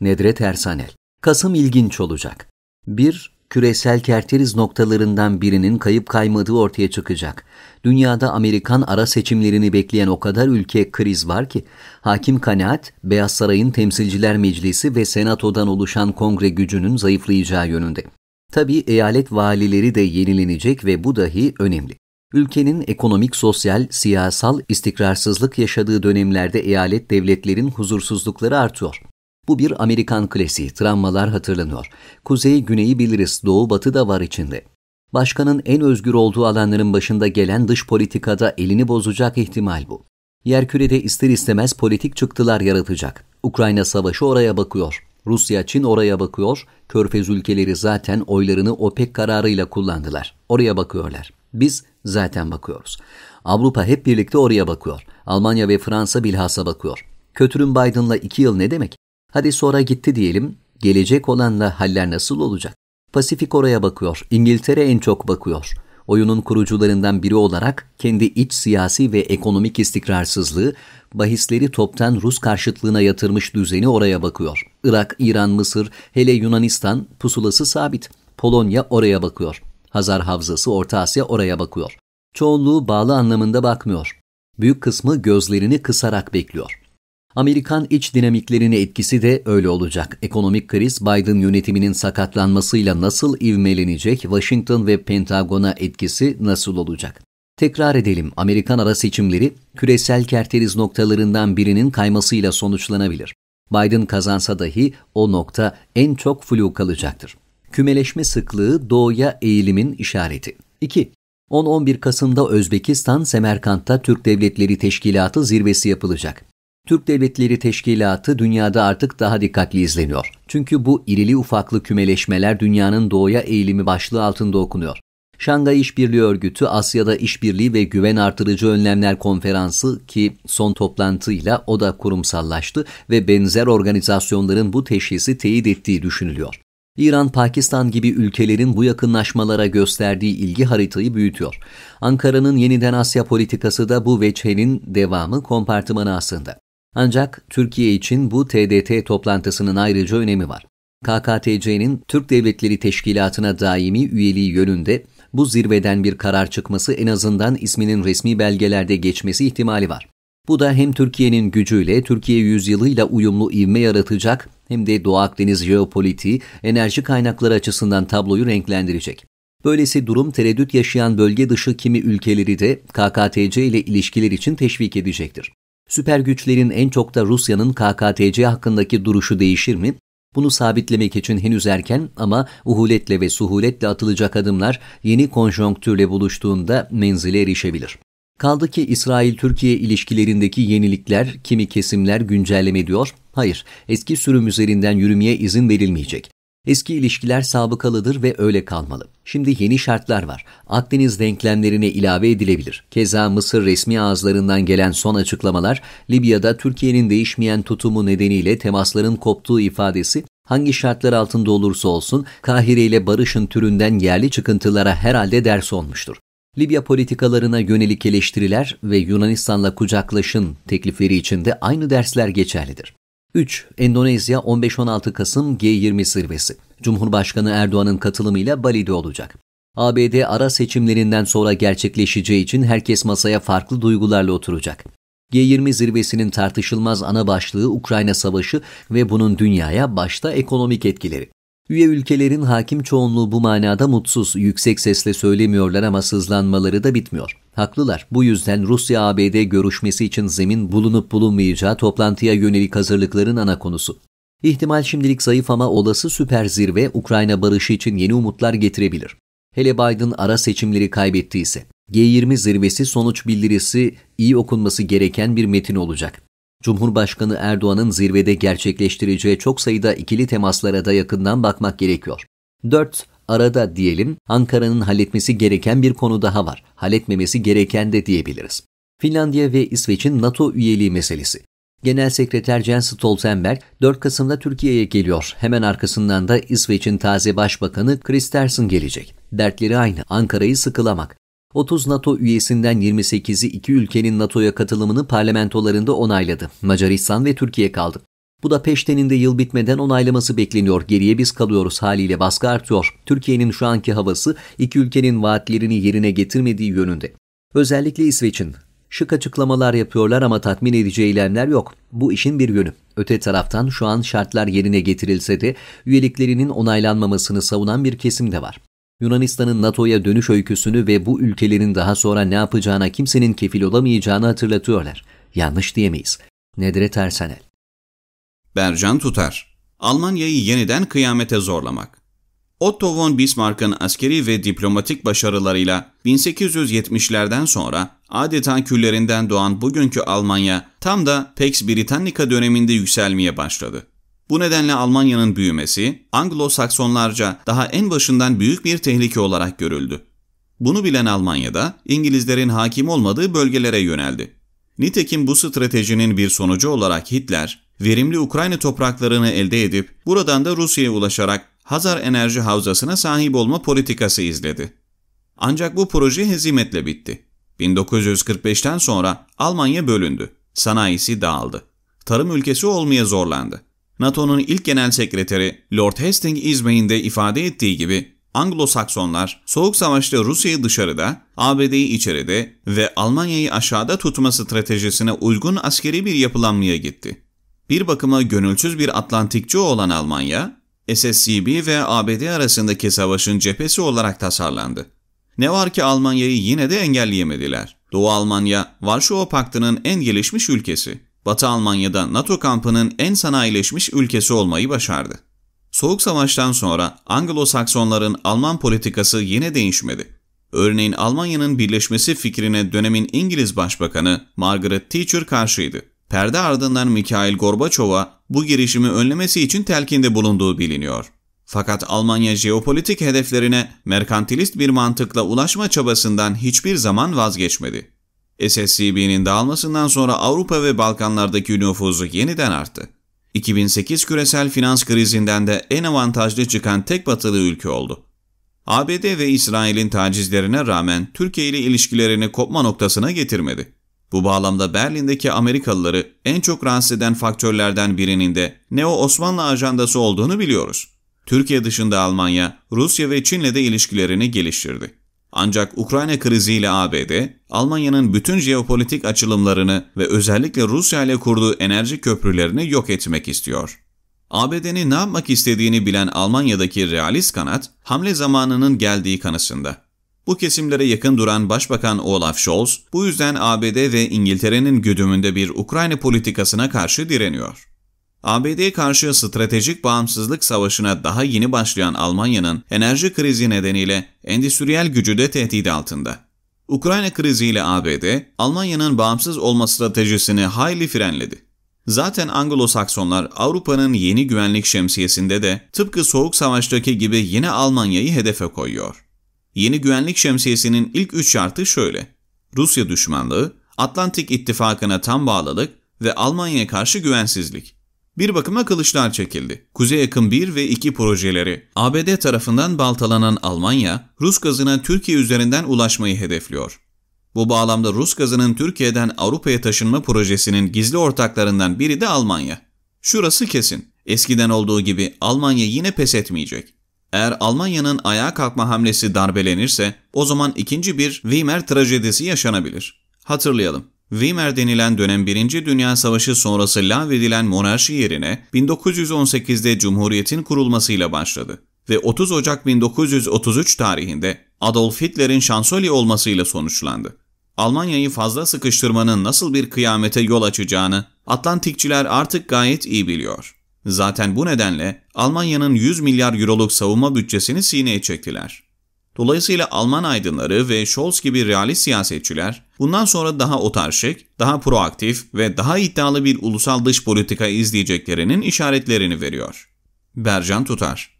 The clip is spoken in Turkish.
Nedret Ersanel. Kasım ilginç olacak. 1. Küresel kerteriz noktalarından birinin kayıp kaymadığı ortaya çıkacak. Dünyada Amerikan ara seçimlerini bekleyen o kadar ülke kriz var ki, hakim kanaat Beyaz Saray'ın Temsilciler Meclisi ve Senato'dan oluşan kongre gücünün zayıflayacağı yönünde. Tabi eyalet valileri de yenilenecek ve bu dahi önemli. Ülkenin ekonomik, sosyal, siyasal istikrarsızlık yaşadığı dönemlerde eyalet devletlerin huzursuzlukları artıyor. Bu bir Amerikan klasiği, travmalar hatırlanıyor. Kuzey, güneyi biliriz, doğu, batı da var içinde. Başkanın en özgür olduğu alanların başında gelen dış politikada elini bozacak ihtimal bu. Yerkürede ister istemez politik çıktılar yaratacak. Ukrayna savaşı oraya bakıyor. Rusya, Çin oraya bakıyor. Körfez ülkeleri zaten oylarını OPEC kararıyla kullandılar. Oraya bakıyorlar. Biz zaten bakıyoruz. Avrupa hep birlikte oraya bakıyor. Almanya ve Fransa bilhassa bakıyor. Kötürüm Biden'la iki yıl ne demek? Hadi sonra gitti diyelim, gelecek olanla haller nasıl olacak? Pasifik oraya bakıyor, İngiltere en çok bakıyor. Oyunun kurucularından biri olarak kendi iç siyasi ve ekonomik istikrarsızlığı, bahisleri toptan Rus karşıtlığına yatırmış düzeni oraya bakıyor. Irak, İran, Mısır, hele Yunanistan pusulası sabit. Polonya oraya bakıyor. Hazar Havzası, Orta Asya oraya bakıyor. Çoğunluğu bağlı anlamında bakmıyor. Büyük kısmı gözlerini kısarak bekliyor. Amerikan iç dinamiklerine etkisi de öyle olacak. Ekonomik kriz Biden yönetiminin sakatlanmasıyla nasıl ivmelenecek, Washington ve Pentagon'a etkisi nasıl olacak? Tekrar edelim, Amerikan ara seçimleri küresel kerteriz noktalarından birinin kaymasıyla sonuçlanabilir. Biden kazansa dahi o nokta en çok flu kalacaktır. Kümeleşme sıklığı doğuya eğilimin işareti. 2. 10-11 Kasım'da Özbekistan, Semerkant'ta Türk Devletleri Teşkilatı zirvesi yapılacak. Türk Devletleri Teşkilatı dünyada artık daha dikkatli izleniyor. Çünkü bu irili ufaklı kümeleşmeler dünyanın doğuya eğilimi başlığı altında okunuyor. Şangay İşbirliği Örgütü Asya'da İşbirliği ve Güven Artırıcı Önlemler Konferansı ki son toplantıyla o da kurumsallaştı ve benzer organizasyonların bu teşhisi teyit ettiği düşünülüyor. İran, Pakistan gibi ülkelerin bu yakınlaşmalara gösterdiği ilgi haritayı büyütüyor. Ankara'nın yeniden Asya politikası da bu veçhenin devamı kompartımanı aslında. Ancak Türkiye için bu TDT toplantısının ayrıca önemi var. KKTC'nin Türk Devletleri Teşkilatı'na daimi üyeliği yönünde bu zirveden bir karar çıkması en azından isminin resmi belgelerde geçmesi ihtimali var. Bu da hem Türkiye'nin gücüyle, Türkiye yüzyılıyla uyumlu ivme yaratacak hem de Doğu Akdeniz jeopolitiği, enerji kaynakları açısından tabloyu renklendirecek. Böylesi durum tereddüt yaşayan bölge dışı kimi ülkeleri de KKTC ile ilişkiler için teşvik edecektir. Süper güçlerin en çok da Rusya'nın KKTC hakkındaki duruşu değişir mi? Bunu sabitlemek için henüz erken ama uhuletle ve suhuletle atılacak adımlar yeni konjonktürle buluştuğunda menzile erişebilir. Kaldı ki İsrail-Türkiye ilişkilerindeki yenilikler kimi kesimler güncelleme diyor. Hayır, eski sürüm üzerinden yürümeye izin verilmeyecek. Eski ilişkiler sabıkalıdır ve öyle kalmalı. Şimdi yeni şartlar var. Akdeniz denklemlerine ilave edilebilir. Keza Mısır resmi ağızlarından gelen son açıklamalar, Libya'da Türkiye'nin değişmeyen tutumu nedeniyle temasların koptuğu ifadesi, hangi şartlar altında olursa olsun Kahire ile barışın türünden yerli çıkıntılara herhalde ders olmuştur. Libya politikalarına yönelik eleştiriler ve Yunanistan'la kucaklaşın teklifleri içinde aynı dersler geçerlidir. 3. Endonezya 15-16 Kasım G20 zirvesi. Cumhurbaşkanı Erdoğan'ın katılımıyla Bali'de olacak. ABD ara seçimlerinden sonra gerçekleşeceği için herkes masaya farklı duygularla oturacak. G20 zirvesinin tartışılmaz ana başlığı Ukrayna Savaşı ve bunun dünyaya başta ekonomik etkileri. Üye ülkelerin hakim çoğunluğu bu manada mutsuz, yüksek sesle söylemiyorlar ama sızlanmaları da bitmiyor. Haklılar. Bu yüzden Rusya-ABD görüşmesi için zemin bulunup bulunmayacağı toplantıya yönelik hazırlıkların ana konusu. İhtimal şimdilik zayıf ama olası süper zirve Ukrayna barışı için yeni umutlar getirebilir. Hele Biden ara seçimleri kaybettiyse. G20 zirvesi sonuç bildirisi iyi okunması gereken bir metin olacak. Cumhurbaşkanı Erdoğan'ın zirvede gerçekleştireceği çok sayıda ikili temaslara da yakından bakmak gerekiyor. 4. Arada diyelim Ankara'nın halletmesi gereken bir konu daha var. Halletmemesi gereken de diyebiliriz. Finlandiya ve İsveç'in NATO üyeliği meselesi. Genel Sekreter Jens Stoltenberg 4 Kasım'da Türkiye'ye geliyor. Hemen arkasından da İsveç'in taze başbakanı Chris Tersen gelecek. Dertleri aynı. Ankara'yı sıkılamak. 30 NATO üyesinden 28'i iki ülkenin NATO'ya katılımını parlamentolarında onayladı. Macaristan ve Türkiye kaldı. Bu da peştenin de yıl bitmeden onaylaması bekleniyor. Geriye biz kalıyoruz haliyle baskı artıyor. Türkiye'nin şu anki havası iki ülkenin vaatlerini yerine getirmediği yönünde. Özellikle İsveç'in şık açıklamalar yapıyorlar ama tatmin edici eylemler yok. Bu işin bir yönü. Öte taraftan şu an şartlar yerine getirilse de üyeliklerinin onaylanmamasını savunan bir kesim de var. Yunanistan'ın NATO'ya dönüş öyküsünü ve bu ülkelerin daha sonra ne yapacağına kimsenin kefil olamayacağını hatırlatıyorlar. Yanlış diyemeyiz. Nedret Ersenel Bercan Tutar Almanya'yı yeniden kıyamete zorlamak Otto von Bismarck'ın askeri ve diplomatik başarılarıyla 1870'lerden sonra adeta küllerinden doğan bugünkü Almanya tam da Pax Britannica döneminde yükselmeye başladı. Bu nedenle Almanya'nın büyümesi Anglo-Saksonlarca daha en başından büyük bir tehlike olarak görüldü. Bunu bilen Almanya'da İngilizlerin hakim olmadığı bölgelere yöneldi. Nitekim bu stratejinin bir sonucu olarak Hitler, verimli Ukrayna topraklarını elde edip buradan da Rusya'ya ulaşarak Hazar enerji havzasına sahip olma politikası izledi. Ancak bu proje hezimetle bitti. 1945'ten sonra Almanya bölündü, sanayisi dağıldı. Tarım ülkesi olmaya zorlandı. NATO'nun ilk genel sekreteri Lord Hastings İzmir'de ifade ettiği gibi Anglo-Saksonlar Soğuk Savaş'ta Rusya'yı dışarıda, ABD'yi içeride ve Almanya'yı aşağıda tutma stratejisine uygun askeri bir yapılanmaya gitti. Bir bakıma gönülsüz bir Atlantikçi olan Almanya, SSCB ve ABD arasındaki savaşın cephesi olarak tasarlandı. Ne var ki Almanya'yı yine de engelleyemediler. Doğu Almanya, Varşova Paktı'nın en gelişmiş ülkesi. Batı Almanya'da NATO kampının en sanayileşmiş ülkesi olmayı başardı. Soğuk Savaş'tan sonra Anglo-Saksonların Alman politikası yine değişmedi. Örneğin Almanya'nın birleşmesi fikrine dönemin İngiliz Başbakanı Margaret Thatcher karşıydı. Perde ardından Mikhail Gorbaçov'a bu girişimi önlemesi için telkinde bulunduğu biliniyor. Fakat Almanya jeopolitik hedeflerine merkantilist bir mantıkla ulaşma çabasından hiçbir zaman vazgeçmedi. SSCB'nin dağılmasından sonra Avrupa ve Balkanlardaki nüfuzu yeniden arttı. 2008 küresel finans krizinden de en avantajlı çıkan tek batılı ülke oldu. ABD ve İsrail'in tacizlerine rağmen Türkiye ile ilişkilerini kopma noktasına getirmedi. Bu bağlamda Berlin'deki Amerikalıları en çok rahatsız eden faktörlerden birinin de Neo-Osmanlı ajandası olduğunu biliyoruz. Türkiye dışında Almanya, Rusya ve Çin'le de ilişkilerini geliştirdi. Ancak Ukrayna kriziyle ABD, Almanya'nın bütün jeopolitik açılımlarını ve özellikle Rusya ile kurduğu enerji köprülerini yok etmek istiyor. ABD'nin ne yapmak istediğini bilen Almanya'daki realist kanat, hamle zamanının geldiği kanısında. Bu kesimlere yakın duran Başbakan Olaf Scholz, bu yüzden ABD ve İngiltere'nin güdümünde bir Ukrayna politikasına karşı direniyor. ABD'ye karşı stratejik bağımsızlık savaşına daha yeni başlayan Almanya'nın enerji krizi nedeniyle endüstriyel gücü de tehdit altında. Ukrayna kriziyle ABD, Almanya'nın bağımsız olma stratejisini hayli frenledi. Zaten Anglo-Saksonlar Avrupa'nın yeni güvenlik şemsiyesinde de tıpkı Soğuk Savaş'taki gibi yine Almanya'yı hedefe koyuyor. Yeni güvenlik şemsiyesinin ilk üç şartı şöyle. Rusya düşmanlığı, Atlantik İttifakı'na tam bağlılık ve Almanya'ya karşı güvensizlik bir bakıma kılıçlar çekildi. Kuzey Akım 1 ve 2 projeleri ABD tarafından baltalanan Almanya, Rus gazına Türkiye üzerinden ulaşmayı hedefliyor. Bu bağlamda Rus gazının Türkiye'den Avrupa'ya taşınma projesinin gizli ortaklarından biri de Almanya. Şurası kesin. Eskiden olduğu gibi Almanya yine pes etmeyecek. Eğer Almanya'nın ayağa kalkma hamlesi darbelenirse o zaman ikinci bir Weimar trajedisi yaşanabilir. Hatırlayalım. Weimar denilen dönem 1. Dünya Savaşı sonrası lağvedilen monarşi yerine 1918'de Cumhuriyet'in kurulmasıyla başladı ve 30 Ocak 1933 tarihinde Adolf Hitler'in şansölye olmasıyla sonuçlandı. Almanya'yı fazla sıkıştırmanın nasıl bir kıyamete yol açacağını Atlantikçiler artık gayet iyi biliyor. Zaten bu nedenle Almanya'nın 100 milyar euroluk savunma bütçesini sineye çektiler. Dolayısıyla Alman aydınları ve Scholz gibi realist siyasetçiler bundan sonra daha otarşık, daha proaktif ve daha iddialı bir ulusal dış politika izleyeceklerinin işaretlerini veriyor. Bercan Tutar